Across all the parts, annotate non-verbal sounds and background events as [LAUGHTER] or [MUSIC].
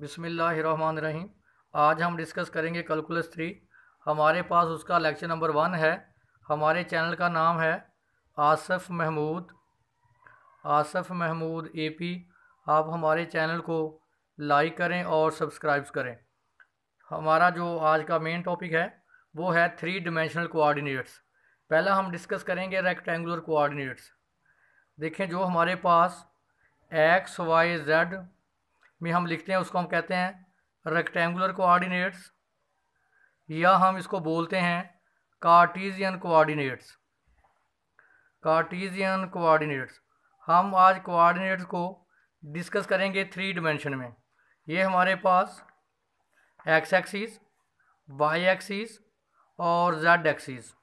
रहीम आज हम डिस्कस करेंगे कैलकुलस थ्री हमारे पास उसका लेक्चर नंबर वन है हमारे चैनल का नाम है आसफ़ महमूद आसफ़ महमूद एपी आप हमारे चैनल को लाइक करें और सब्सक्राइब करें हमारा जो आज का मेन टॉपिक है वो है थ्री डिमेंशनल कोऑर्डिनेट्स पहला हम डिस्कस करेंगे रेक्टेंगुलर कोऑर्डिनेट्स देखें जो हमारे पास एक्स वाई जेड में हम लिखते हैं उसको हम कहते हैं रेक्टेंगुलर कोऑर्डिनेट्स या हम इसको बोलते हैं कार्टीजियन कोऑर्डिनेट्स कार्टीजियन कोऑर्डिनेट्स हम आज कोऑर्डिनेट्स को डिस्कस करेंगे थ्री डिमेंशन में ये हमारे पास एक्स एक्सीस वाई एक्सीस और Z axis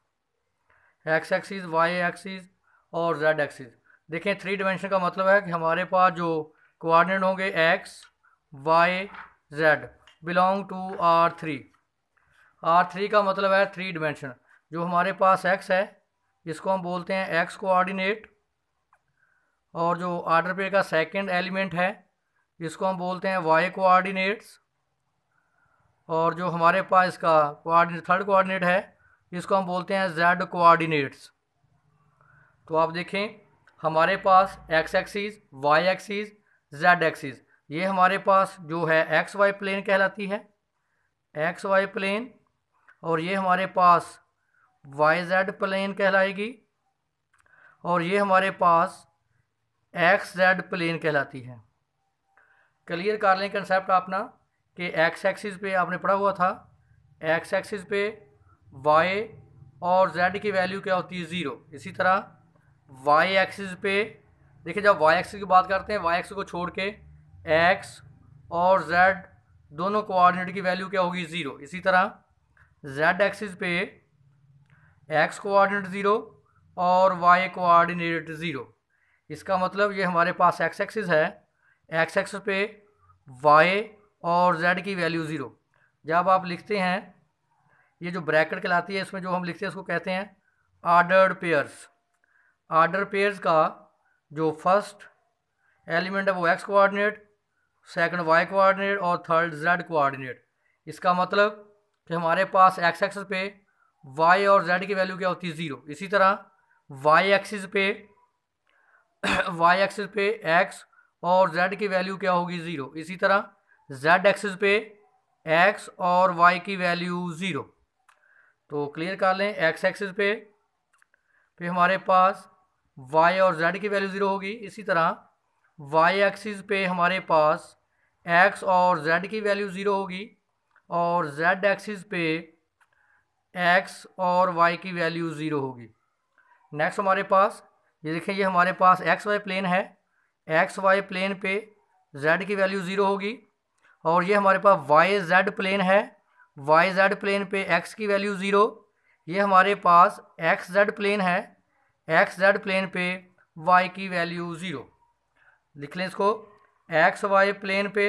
X axis Y axis और जेड एक्सीस देखें थ्री डिमेंशन का मतलब है कि हमारे पास जो कोऑर्डिनेट होंगे X Y Z belong to R three R three का मतलब है थ्री डिमेंशन जो हमारे पास एक्स है इसको हम बोलते हैं एक्स कोऑर्डिनेट और जो आर्डर पे का सेकंड एलिमेंट है इसको हम बोलते हैं वाई कोऑर्डिनेट्स और जो हमारे पास इसका कोऑर्डिनेट थर्ड कोऑर्डिनेट है इसको हम बोलते हैं जेड कोऑर्डिनेट्स तो आप देखें हमारे पास X axes Y axes Z axis ये हमारे पास जो है एक्स वाई प्लेन कहलाती है एक्स वाई प्लेन और ये हमारे पास वाई जेड प्लेन कहलाएगी और ये हमारे पास एक्स जेड प्लेन कहलाती है क्लियर कर लें कंसेप्ट अपना कि एक्स एक्सिस पे आपने पढ़ा हुआ था एक्स एक्सिस पे वाई और जेड की वैल्यू क्या होती है ज़ीरो इसी तरह वाई एक्सिस पे देखिए जब वाई एक्स की बात करते हैं वाई एक्स को छोड़ के एक्स और जेड दोनों कोऑर्डिनेट की वैल्यू क्या होगी ज़ीरो इसी तरह जेड एक्सिस पे एक्स कोऑर्डिनेट ज़ीरो और वाई कोऑर्डिनेट ज़ीरो इसका मतलब ये हमारे पास एक्स एक्सिस है एक्स एक्सिस पे वाई और जेड की वैल्यू ज़ीरो जब आप लिखते हैं ये जो ब्रैकेट कहलाती है इसमें जो हम लिखते हैं इसको कहते हैं आर्डर्ड पेयर्स आर्डर पेयर्स का जो फर्स्ट एलिमेंट है वो X coordinate second Y coordinate और थर्ड जेड कोऑर्डिनेट इसका मतलब कि हमारे पास एक्स एक्सिस पे वाई और जेड की वैल्यू क्या होती है ज़ीरो इसी तरह वाई एक्सिस पे वाई [COUGHS] एक्सिस पे एक्स और जेड की वैल्यू क्या होगी ज़ीरो इसी तरह जेड एक्सिस पे एक्स और वाई की वैल्यू ज़ीरो तो क्लियर कर लें एक्स एक्सिस पे फिर हमारे पास वाई और जेड की वैल्यू ज़ीरो होगी इसी तरह वाई एक्सिस पे हमारे पास एक्स और जेड की वैल्यू ज़ीरो होगी और जेड एक्सिस पे एक्स और वाई की वैल्यू ज़ीरो होगी नेक्स्ट हमारे पास ये देखें ये हमारे पास एक्स वाई प्लेन है एक्स वाई प्लेन पे जेड की वैल्यू ज़ीरो होगी और ये हमारे पास वाई जेड प्लेन है वाई जेड प्लेन पे एक्स की वैल्यू ज़ीरो ये हमारे पास एक्स जेड प्लेन है एक्स जेड प्लेन पे वाई की वैल्यू ज़ीरो लिख लें इसको एक्स वाई प्लेन पे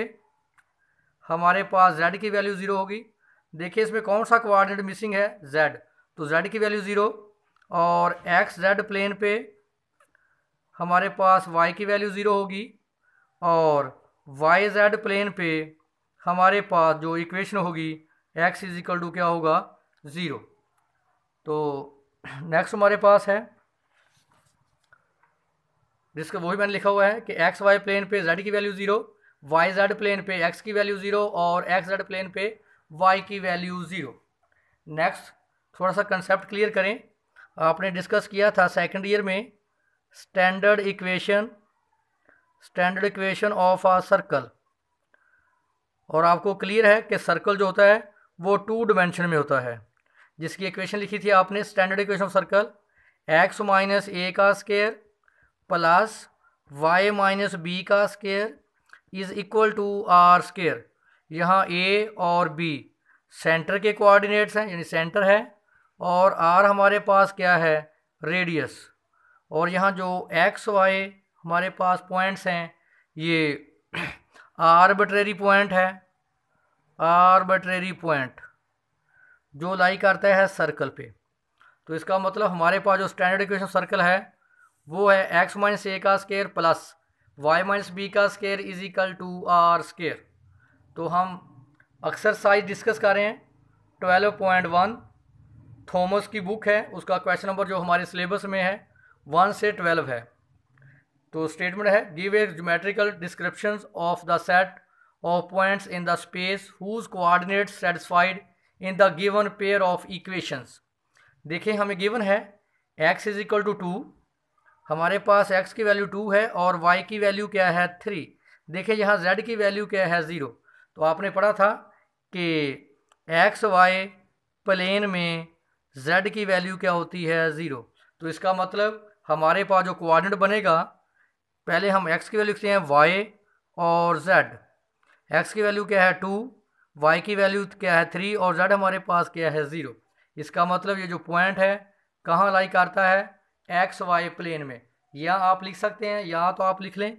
हमारे पास जेड की वैल्यू ज़ीरो होगी देखिए इसमें कौन सा कोऑर्डिनेट मिसिंग है जेड तो जेड की वैल्यू ज़ीरो और एक्स जेड प्लेन पे हमारे पास वाई की वैल्यू ज़ीरो होगी और वाई जेड प्लेन पे हमारे पास जो इक्वेशन होगी एक्स इजिकल टू क्या होगा ज़ीरो तो नेक्स्ट हमारे पास है जिसका वही मैंने लिखा हुआ है कि एक्स वाई प्लेन पे जेड की value zero Y Z plane पे एक्स की वैल्यू ज़ीरो और एक्स जेड प्लेन पे वाई की वैल्यू ज़ीरो नेक्स्ट थोड़ा सा कंसेप्ट क्लियर करें आपने डिस्कस किया था सेकेंड ईयर में standard equation standard equation of a circle और आपको क्लियर है कि सर्कल जो होता है वो टू डिमेंशन में होता है जिसकी इक्वेशन लिखी थी आपने standard equation of circle X minus ए का square plus Y minus B का square is equal to R square यहाँ ए और बी सेंटर के कोऑर्डिनेट्स हैं यानी सेंटर है और आर हमारे पास क्या है रेडियस और यहाँ जो एक्स वाई हमारे पास पॉइंट्स हैं ये आर्बिट्रेरी पॉइंट है आर्बिट्रेरी पॉइंट जो लाई करता है सर्कल पे तो इसका मतलब हमारे पास जो स्टैंडर्ड इक्वेशन सर्कल है वो है एक्स माइनस ए का square plus Y minus B का square is equal to R square तो हम अक्सर साइज डिस्कस कर रहे हैं ट्वेल्व पॉइंट वन थॉमस की बुक है उसका क्वेश्चन नंबर जो हमारे सिलेबस में है वन से ट्वेल्व है तो स्टेटमेंट है give a geometrical description of the set of points in the space whose coordinate satisfied in the given pair of equations देखिए हमें गिवन है X is equal to two हमारे पास एक्स की वैल्यू टू है और Y की value क्या है थ्री देखिए यहाँ जेड की वैल्यू क्या है ज़ीरो तो आपने पढ़ा था कि एक्स वाई प्लेन में जेड की वैल्यू क्या होती है ज़ीरो तो इसका मतलब हमारे पास जो कोऑर्डिनेट बनेगा पहले हम एक्स की वैल्यू लिखते हैं वाई और जेड एक्स की वैल्यू क्या है टू वाई की वैल्यू क्या है थ्री और जेड हमारे पास क्या है ज़ीरो इसका मतलब ये जो पॉइंट है कहाँ लाई करता है एक्स वाई प्लेन में या आप लिख सकते हैं या तो आप लिख लें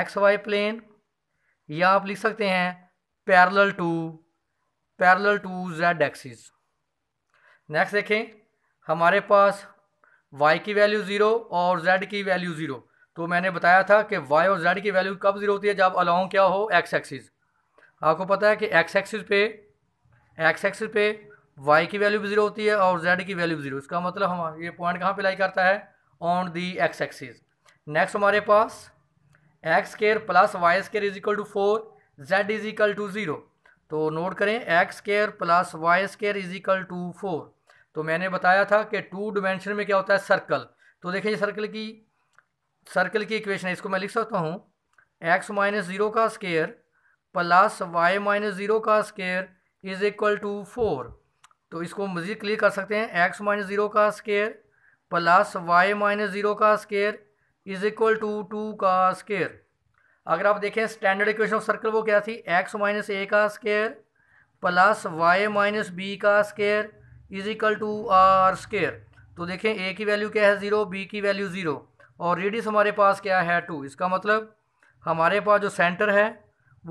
एक्स वाई प्लेन या आप लिख सकते हैं parallel to parallel to Z axis next देखें हमारे पास y की वैल्यू ज़ीरो और z की वैल्यू ज़ीरो तो मैंने बताया था कि y और z की वैल्यू कब ज़ीरो होती है जब अलाउ क्या हो x एक्सिस आपको पता है कि x एक्सिस पे x एक्सिस पे वाई की वैल्यू भी जीरो होती है और जेड की वैल्यू भी जीरो इसका मतलब हम ये पॉइंट कहाँ पे लाई करता है on the X axis next हमारे पास X square plus Y square is equal to four Z is equal to zero तो नोट करें X square plus Y square is equal to four तो मैंने बताया था कि टू डिमेंशन में क्या होता है सर्कल तो देखिए सर्कल की सर्कल की इक्वेशन है इसको मैं लिख सकता हूँ एक्स माइनस ज़ीरो का square plus Y minus zero का square is equal to four तो इसको मज़ीद क्लियर कर सकते हैं एक्स माइनस ज़ीरो का square plus Y minus zero का square is equal to two का स्केयर अगर आप देखें स्टैंडर्ड इक्वेशन ऑफ सर्कल वो क्या थी एक्स माइनस ए का square plus Y minus B का square is equal to R square तो देखें ए की वैल्यू क्या है ज़ीरो बी की वैल्यू ज़ीरो और रेडियस हमारे पास क्या है टू इसका मतलब हमारे पास जो सेंटर है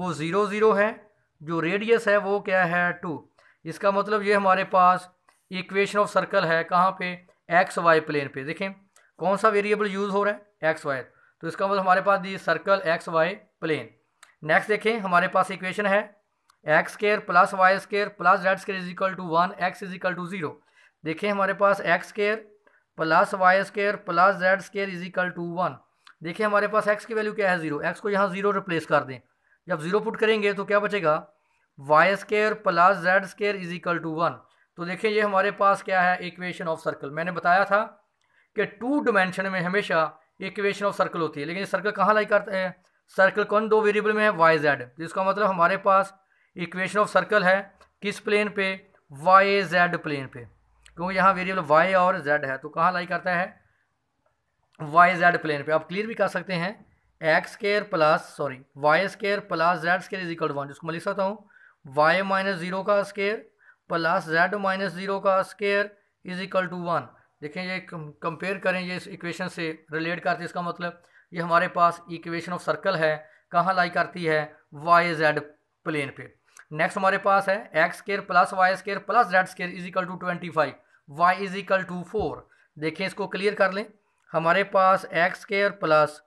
वो ज़ीरो ज़ीरो है जो रेडियस है वो क्या है टू इसका मतलब ये हमारे पास इक्वेशन ऑफ सर्कल है कहाँ पे एक्स वाई प्लेन पे देखें कौन सा वेरिएबल यूज़ हो रहा है एक्स वाई तो इसका मतलब हमारे पास the circle x Y plane next देखें हमारे पास इक्वेशन है x square plus Y square plus z square is equal to one x is equal to zero देखें हमारे पास x square plus Y square plus z square is equal to one देखें हमारे पास एक्स की value क्या है zero x को यहाँ ज़ीरो रिप्लेस कर दें जब ज़ीरो पुट करेंगे तो क्या बचेगा y square plus z square is equal to one तो देखिए ये हमारे पास क्या है इक्वेशन ऑफ सर्कल मैंने बताया था कि टू डिमेंशन में हमेशा इक्वेशन ऑफ सर्कल होती है लेकिन ये सर्कल कहाँ लाई करते हैं सर्कल कौन दो वेरिएबल में है वाई जेड जिसका मतलब हमारे पास इक्वेशन ऑफ सर्कल है किस प्लेन पे वाई जेड प्लेन पे क्योंकि यहाँ वेरिएबल वाई और जेड है तो कहाँ लाई करता है वाई जेड प्लेन पे आप क्लियर भी कर सकते हैं x square plus sorry y square plus z square is equal one जिसको मैं लिख सकता हूँ वाई माइनस ज़ीरो का square plus z minus zero का square is equal to one देखें ये कंपेयर करें ये इस इक्वेशन से रिलेट करते इसका मतलब ये हमारे पास इक्वेशन ऑफ सर्कल है कहाँ लाई करती है वाई जेड प्लेन पे नेक्स्ट हमारे पास है x square plus Y square plus z square is equal to twenty five y is equal to four देखें इसको क्लियर कर लें हमारे पास x square plus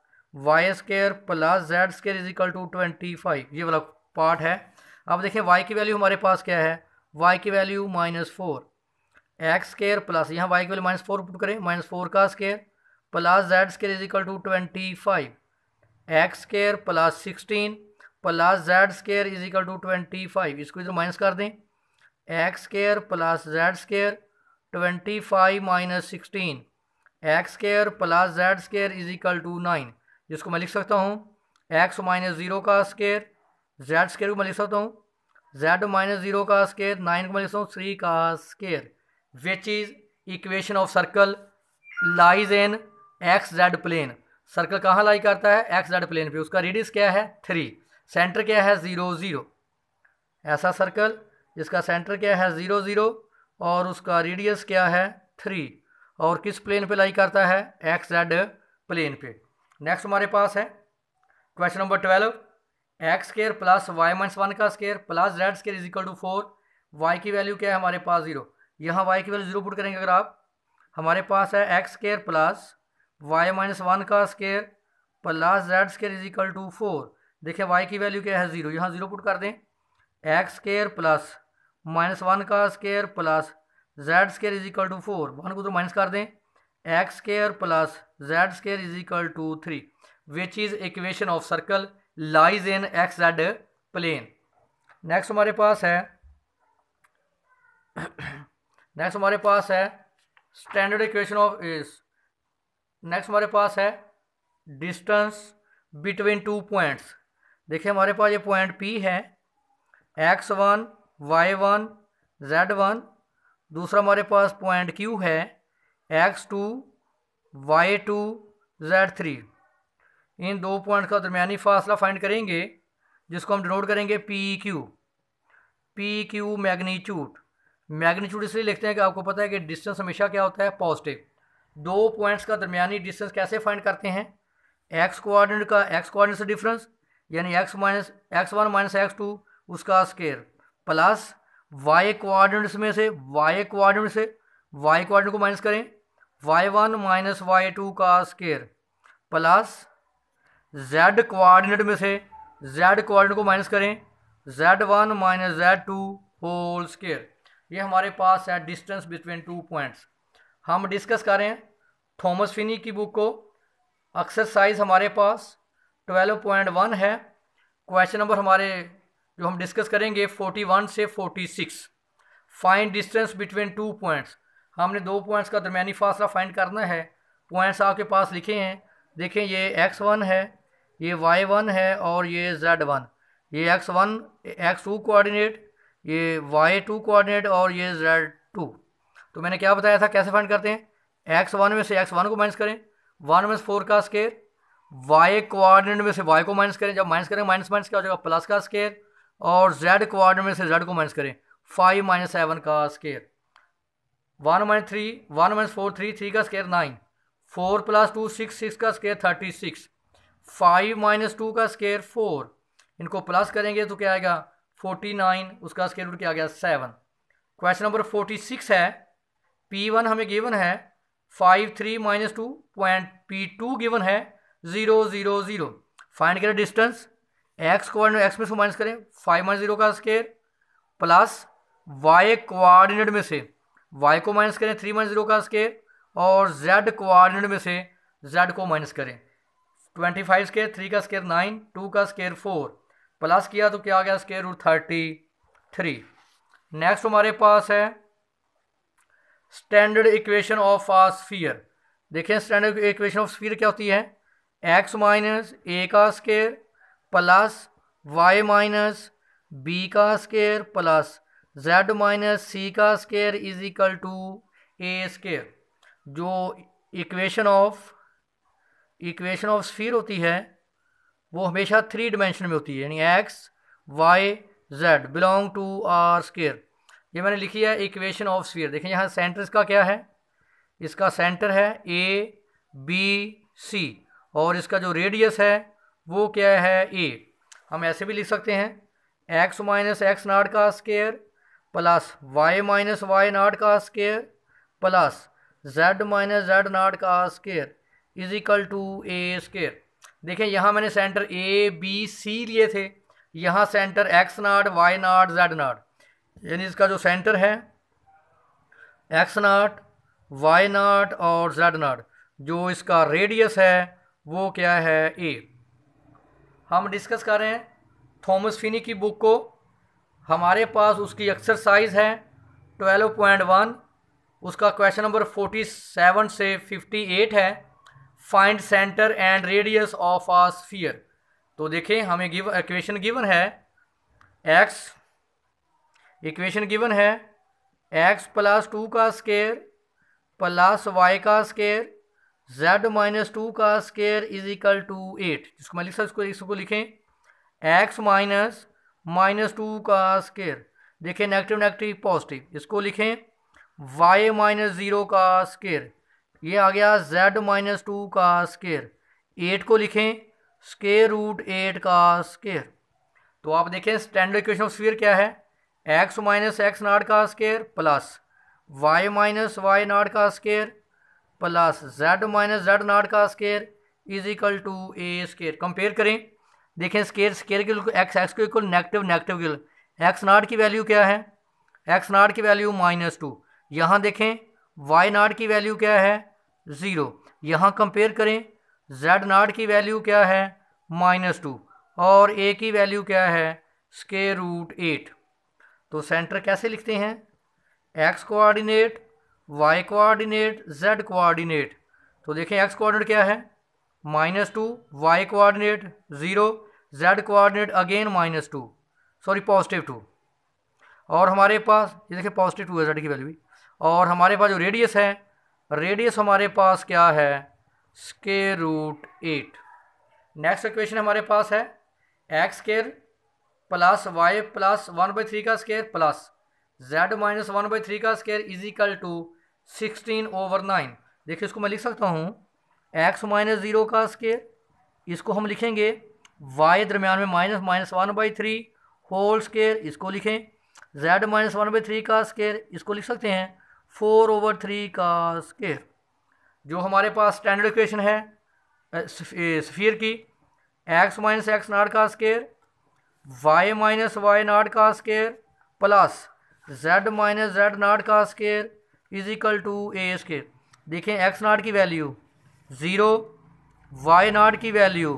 Y square plus z square is equal to twenty five ये वाला part है अब देखिए y की वैल्यू हमारे पास क्या है y की value minus four x square plus यहाँ वाई की वैल्यू माइनस फोर पुट करें माइनस फोर का square plus z square is equal to twenty five x square plus sixteen plus z square is equal to twenty five इसको इधर minus कर दें x square plus z square twenty five minus sixteen x square plus z square is equal to nine जिसको मैं लिख सकता हूँ x minus zero का स्केयर जेड स्केयर को मैं लिख सकता हूँ जेड माइनस जीरो का स्केयर नाइन को मैं लिख सकता हूँ थ्री का square which is equation of circle lies in x Z plane circle कहाँ लाई करता है एक्स जेड प्लेन पे उसका रेडियस क्या है थ्री सेंटर क्या है ज़ीरो ज़ीरो ऐसा सर्कल जिसका सेंटर क्या है ज़ीरो ज़ीरो और उसका रेडियस क्या है थ्री और किस प्लेन पे लाई करता है एक्स जेड प्लेन पे नेक्स्ट हमारे पास है question number twelve x square plus Y minus one का square plus z square is equal to four y की वैल्यू क्या है हमारे पास जीरो यहाँ वाई की वैल्यू जीरो पुट करेंगे अगर आप हमारे पास है x square plus Y minus one का square plus z square is equal to four देखिए वाई की वैल्यू क्या है जीरो यहाँ जीरो पुट कर दें x square plus minus one का square plus z square is equal to four one को तो माइनस कर दें x square plus z square is equal to three which is equation of circle lies in x Z plane next हमारे पास है next हमारे पास है स्टैंडर्ड इक्वेशन ऑफ इस नेक्स्ट हमारे पास है डिस्टेंस बिटवीन टू पॉइंट्स देखिए हमारे पास ये पॉइंट पी है x one y one z one दूसरा हमारे पास पॉइंट क्यू है x two y two z three इन दो पॉइंट का दरमियानी फासला फाइंड करेंगे जिसको हम डिनोट करेंगे P Q P Q magnitude magnitude इसलिए लिखते हैं कि आपको पता है कि डिस्टेंस हमेशा क्या होता है पॉजिटिव दो पॉइंट्स का दरमियानी डिस्टेंस कैसे फाइंड करते हैं एक्स कोऑर्डिनेट का एक्स कोऑर्डिनेट से डिफरेंस यानी x minus x one minus x two उसका स्केयर प्लस वाई कोऑर्डिनेट्स में से वाई कोऑर्डिनेट से वाई कोऑर्डिनेट को माइनस करें y one minus y two का स्केयर प्लस जेड कोऑर्डिनेट में से जेड कोऑर्डिनेट को माइनस करें z one minus z two whole square ये हमारे पास है डिस्टेंस बिटवीन टू पॉइंट्स हम डिस्कस कर रहे हैं थॉमस फिनी की बुक को एक्सरसाइज हमारे पास ट्वेल्व पॉइंट वन है क्वेश्चन नंबर हमारे जो हम डिस्कस करेंगे फोर्टी वन से forty six find distance between two points हमने दो पॉइंट्स का दरमियानी फासला फाइंड करना है पॉइंट्स आपके पास लिखे हैं देखें ये एक्स वन है ये वाई वन है और ये जेड वन ये x one x two coordinate ये वाई टू कोऑर्डिनेट और ये जेड टू तो मैंने क्या बताया था कैसे फाइंड करते हैं एक्स वन में से एक्स वन को माइनस करें वन में से फोर का स्केयर वाई कोऑर्डिनेट में से वाई को माइनस करें जब माइनस करें माइनस माइनस क्या हो जाएगा प्लस का स्केयर और जेड कोऑर्डिनेट में से जेड को माइनस करें फाइव माइनस सेवन का square one minus three one minus four three three का square nine four plus two six six का square thirty six five minus two का स्केयर फोर इनको plus करेंगे तो क्या आएगा फोर्टी नाइन उसका स्केयर रूट क्या आ गया seven question number forty six है पी वन हमें गिवन है five three minus two point P two given है ज़ीरो ज़ीरो ज़ीरो फाइंड करें डिस्टेंस एक्स कोऑर्डिनेट एक्स में से माइनस करें फाइव माइनस जीरो का स्केयर प्लस वाई कोऑर्डिनेट में से वाई को माइनस करें थ्री माइनस जीरो का स्केयर और जेड कोऑर्डिनेट में से जेड को माइनस करें ट्वेंटी फाइव स्केयर थ्री का स्केयर नाइन टू का स्केयर फोर प्लस किया तो क्या आ गया square root thirty three next हमारे पास है standard equation of a sphere देखें स्टैंडर्ड इक्वेशन ऑफ स्फीयर क्या होती है एक्स माइनस ए का square plus Y minus B का square plus z minus c का square is equal to a square जो equation of equation of sphere होती है वो हमेशा थ्री डिमेंशन में होती है यानी x Y Z belong to R square ये मैंने लिखी है इक्वेशन ऑफ स्फीयर देखें यहाँ सेंटर इसका क्या है इसका सेंटर है ए बी सी और इसका जो रेडियस है वो क्या है ए हम ऐसे भी लिख सकते हैं एक्स माइनस एक्स नाट का square plus Y minus y naught का square plus z minus z naught का square is equal to a square देखें यहाँ मैंने सेंटर ए बी सी लिए थे यहाँ centre x naught y naught z naught यानी इसका जो सेंटर है एक्स नाट वाई नाट और जेड नाट जो इसका रेडियस है वो क्या है ए हम डिस्कस कर रहे हैं थॉमस फिनी की बुक को हमारे पास उसकी एक्सरसाइज है ट्वेल्व पॉइंट वन उसका क्वेश्चन नंबर फोर्टी सेवन से फिफ्टी एट है find centre and radius of a sphere तो देखें हमें गिव इक्वेशन गिवन है एक्स इक्वेशन गिवन है एक्स प्लस टू का स्केयर प्लस वाई का स्केयर जेड माइनस टू का square is equal to eight जिसको मैं लिख सकता हूँ इसको लिखें एक्स माइनस माइनस टू का स्केयर देखें नेगेटिव नेगेटिव पॉजिटिव इसको लिखें वाई माइनस ज़ीरो का स्केयर ये आ गया z माइनस टू का स्केयर एट को लिखें स्केयर रूट एट का स्केयर तो आप देखें स्टैंडर्ड इक्वेशन ऑफ स्फीयर क्या है एक्स माइनस एक्स नाट का square plus Y minus y naught का square plus z minus z naught का square is equal to a square compare करें देखें स्केयर स्केयर के एक्स एक्स को equal negative negative के एक्स नाट की value क्या है एक्स नाट की वैल्यू माइनस टू यहाँ देखें वाई नाट की वैल्यू क्या है ज़ीरो यहाँ कंपेयर करें जेड नाट की वैल्यू क्या है माइनस टू और ए की वैल्यू क्या है स्के रूट एट तो सेंटर कैसे लिखते हैं x coordinate y coordinate z coordinate तो देखें एक्स कोऑर्डिनेट क्या है minus two y coordinate zero z coordinate again minus two sorry positive two और हमारे पास ये देखें पॉजिटिव टू है जेड की वैल्यू और हमारे पास जो रेडियस है रेडियस हमारे पास क्या है square root eight next equation हमारे पास है x square plus y plus one by three का square plus z minus one by three का square is equal to sixteen over nine देखिए इसको मैं लिख सकता हूँ एक्स माइनस ज़ीरो का स्केयर इसको हम लिखेंगे वाई दरमियान में minus minus one by three whole square इसको लिखें z minus one by three का स्केयर इसको लिख सकते हैं फोर ओवर थ्री का स्केयर जो हमारे पास स्टैंडर्ड इक्वेशन है स्फीयर की एक्स माइनस एक्स नाट का square y minus y naught का square plus z minus z naught का square is equal to a square देखें एक्स नाट की वैल्यू ज़ीरो वाई नाट की value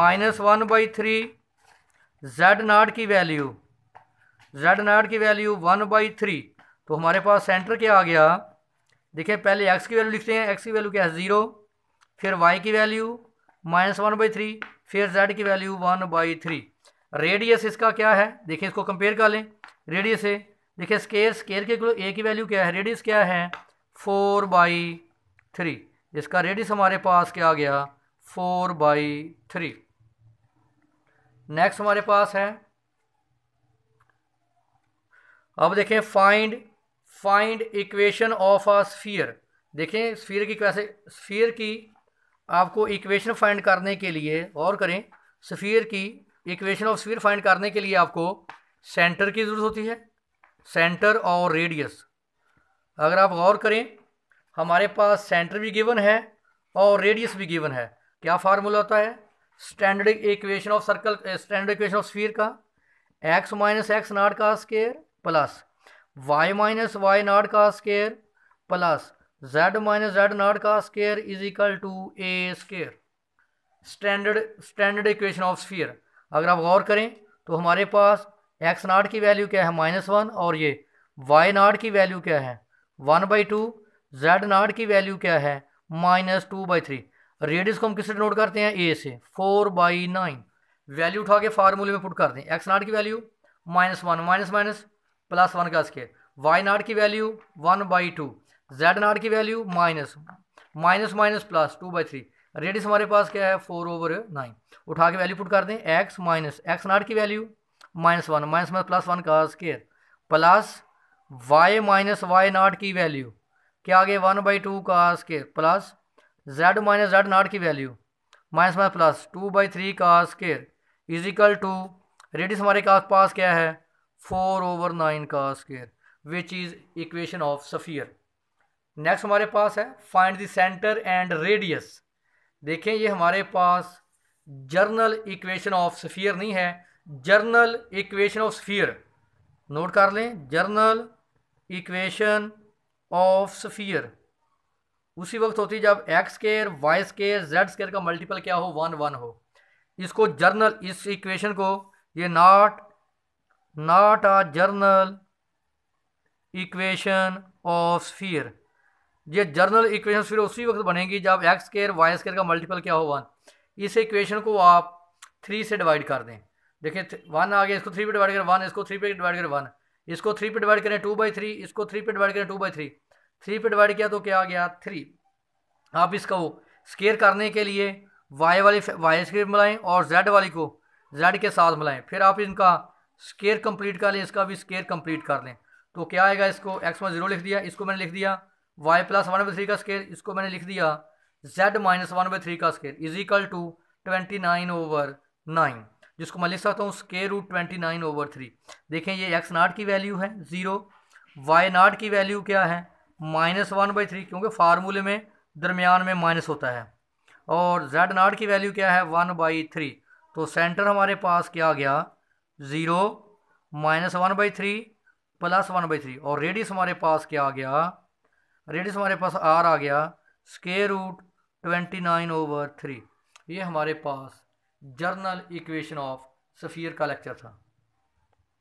minus one by three z naught की value Z naught की value one by three तो हमारे पास centre क्या आ गया देखिए पहले एक्स की वैल्यू लिखते हैं एक्स की वैल्यू क्या है ज़ीरो फिर वाई की value minus one by three फिर जेड की value one by three radius इसका क्या है देखिए इसको कंपेयर कर लें रेडियस से देखिए स्केयर स्केयर के ए की वैल्यू क्या है रेडियस क्या है फोर बाई थ्री इसका रेडियस हमारे पास क्या आ गया फोर बाई थ्री नेक्स्ट हमारे पास है अब देखें find find equation of a sphere देखें स्फीयर की कैसे स्फीयर की आपको इक्वेशन फाइंड करने के लिए और करें स्फीयर की इक्वेशन ऑफ स्फीयर फाइंड करने के लिए आपको सेंटर की ज़रूरत होती है सेंटर और रेडियस अगर आप गौर करें हमारे पास सेंटर भी गिवन है और रेडियस भी गिवन है क्या फार्मूला होता है standard equation of circle standard equation of sphere का एक्स माइनस एक्स नाट का square plus Y minus y naught का square plus z minus z naught का square is equal to a square standard standard equation of sphere अगर आप गौर करें तो हमारे पास एक्स नॉट की वैल्यू क्या है माइनस वन और ये वाई नॉट की वैल्यू क्या है one by two z naught की वैल्यू क्या है minus two by three radius को हम किससे नोट करते हैं ए से फोर बाई नाइन वैल्यू उठा के फार्मूले में पुट कर दें एक्स नॉट की value minus one minus minus plus one का स्केयर वाई नाट की value one by two z naught की value minus minus minus plus two by three radius हमारे पास क्या है फोर ओवर नाइन उठा के वैल्यू पुट कर दें एक्स माइनस एक्स नाट की value minus one minus minus plus one का square plus Y minus y naught की वैल्यू क्या आगे वन बाई टू का square plus z minus z naught की value minus minus plus two by three का square is equal to radius हमारे पास क्या है फोर ओवर नाइन का square which is equation of sphere next हमारे पास है find the centre and radius देखें ये हमारे पास जर्नल इक्वेशन ऑफ सफ़ियर नहीं है general equation of sphere note कर लें जर्नल इक्वेशन ऑफ सफ़ियर उसी वक्त होती है जब x square y square z square का मल्टीपल क्या हो वन वन हो इसको जर्नल इस इक्वेशन को ये not not a journal equation of sphere ये जर्नल इक्वेशन फिर उसी वक्त बनेगी जब एक्स स्केयर वाई स्केयर का मल्टीपल क्या हो वन इस इक्वेशन को आप थ्री से डिवाइड कर दें देखिए वन आ गया इसको थ्री पे डिवाइड करें वन इसको थ्री पे डिवाइड करें वन इसको थ्री पे डिवाइड करें टू बाई थ्री इसको थ्री पे डिवाइड करें टू बाई थ्री थ्री पे डिवाइड किया तो क्या आ गया थ्री आप इसका वो स्केयर करने के लिए वाई वाली वाई स्केयर मिलाएं और जेड वाली को जेड के साथ मिलाएं फिर आप इनका स्केयर कंप्लीट कर लें इसका भी स्केयर कंप्लीट कर लें तो क्या आएगा इसको एक्स वन जीरो लिख दिया इसको मैंने लिख दिया y plus one by three का स्केयर इसको मैंने लिख दिया z minus one by three का square is equal to twenty nine over nine जिसको मैं लिख सकता हूँ square root twenty nine over three देखें ये एक्स नाट की वैल्यू है ज़ीरो वाई नाट की वैल्यू क्या है माइनस वन बाई थ्री क्योंकि फार्मूले में दरमियान में माइनस होता है और जेड नाट की वैल्यू क्या है वन बाई थ्री तो सेंटर हमारे पास क्या आ गया zero minus one by three plus one by three और रेडियस हमारे पास क्या आ गया रेडियस हमारे पास आर आ गया square root twenty nine over three ये हमारे पास जर्नल इक्वेशन ऑफ सफ़ीर का लेक्चर था